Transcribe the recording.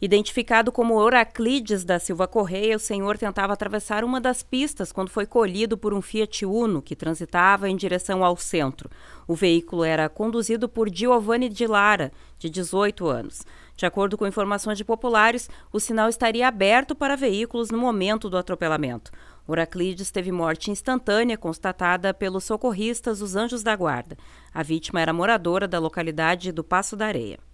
Identificado como Oraclides da Silva Correia, o senhor tentava atravessar uma das pistas quando foi colhido por um Fiat Uno que transitava em direção ao centro. O veículo era conduzido por Giovanni de Lara, de 18 anos. De acordo com informações de populares, o sinal estaria aberto para veículos no momento do atropelamento. Oraclides teve morte instantânea constatada pelos socorristas dos Anjos da Guarda. A vítima era moradora da localidade do Passo da Areia.